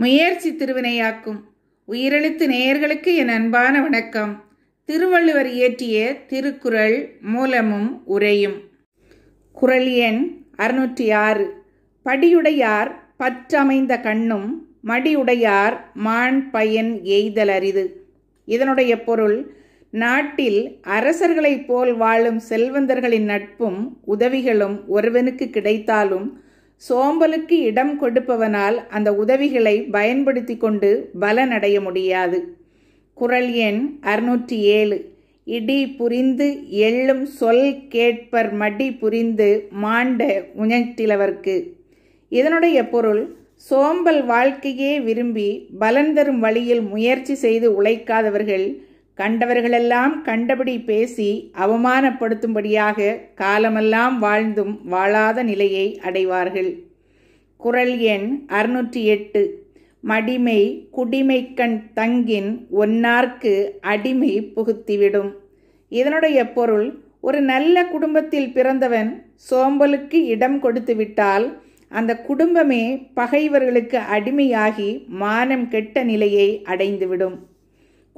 முயற்சி திருவினையாக்கும் உயிரெழுத்து நேயர்களுக்கு என் அன்பான வணக்கம் திருவள்ளுவர் இயற்றிய திருக்குறள் மூலமும் உரையும் குரல் எண் அறுநூற்றி ஆறு படியுடையார் பற்றமைந்த கண்ணும் மடியுடையார் மான் பயன் எய்தல் அரிது இதனுடைய பொருள் நாட்டில் அரசர்களைப் போல் வாழும் செல்வந்தர்களின் நட்பும் உதவிகளும் ஒருவனுக்கு கிடைத்தாலும் சோம்பலுக்கு இடம் கொடுப்பவனால் அந்த உதவிகளை பயன்படுத்தி கொண்டு பலனடைய முடியாது குரல் எண் அறுநூற்றி ஏழு இடி புரிந்து எள்ளும் சொல் கேட்பர் மடி புரிந்து மாண்ட உணர்த்திலவர்க்கு இதனுடைய பொருள் சோம்பல் வாழ்க்கையே விரும்பி பலன் தரும் வழியில் முயற்சி செய்து உழைக்காதவர்கள் கண்டவர்களெல்லாம் கண்டபடி பேசி அவமானப்படுத்தும்படியாக காலமெல்லாம் வாழ்ந்தும் வாழாத நிலையை அடைவார்கள் குரல் எண் அறுநூற்றி எட்டு மடிமை குடிமைக்கண் தங்கின் ஒன்னார்க்கு அடிமை புகுத்திவிடும் இதனுடைய பொருள் ஒரு நல்ல குடும்பத்தில் பிறந்தவன் சோம்பலுக்கு இடம் கொடுத்து விட்டால் அந்த குடும்பமே பகைவர்களுக்கு அடிமையாகி மானம் கெட்ட நிலையை அடைந்துவிடும்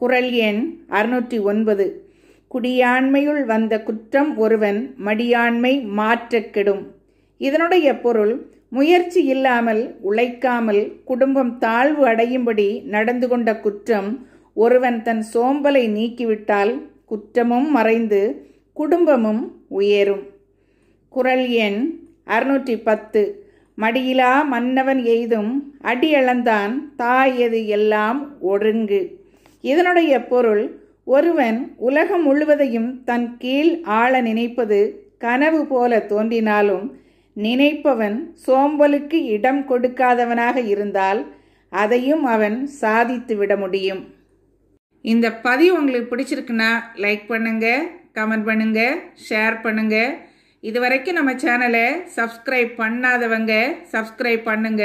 குரல் எண் அறுநூற்றி ஒன்பது குடியாண்மையுள் வந்த குற்றம் ஒருவன் மடியாண்மை மாற்றக் கெடும் இதனுடைய பொருள் முயற்சி இல்லாமல் உழைக்காமல் குடும்பம் தாழ்வு அடையும்படி நடந்து கொண்ட குற்றம் ஒருவன் தன் சோம்பலை நீக்கிவிட்டால் குற்றமும் மறைந்து குடும்பமும் உயரும் குரல் எண் அறுநூற்றி பத்து மடியிலா மன்னவன் எய்தும் அடியளந்தான் தாயது எல்லாம் ஒழுங்கு இதனுடைய பொருள் ஒருவன் உலகம் முழுவதையும் தன் கீழ் ஆள நினைப்பது கனவு போல தோன்றினாலும் நினைப்பவன் சோம்பலுக்கு இடம் கொடுக்காதவனாக இருந்தால் அதையும் அவன் சாதித்து விட முடியும் இந்த பதிவு உங்களுக்கு பிடிச்சிருக்குன்னா லைக் பண்ணுங்க கமெண்ட் பண்ணுங்க ஷேர் பண்ணுங்க இது வரைக்கும் நம்ம சேனலை சப்ஸ்கிரைப் பண்ணாதவங்க சப்ஸ்கிரைப் பண்ணுங்க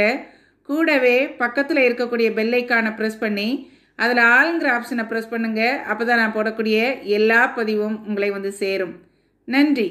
கூடவே பக்கத்தில் இருக்கக்கூடிய பெல்லைக்கான ப்ரெஸ் பண்ணி அதில் ஆளுங்கிற ஆப்ஷனை ப்ரெஸ் பண்ணுங்கள் அப்போ தான் நான் போடக்கூடிய எல்லா பதிவும் உங்களை வந்து சேரும் நன்றி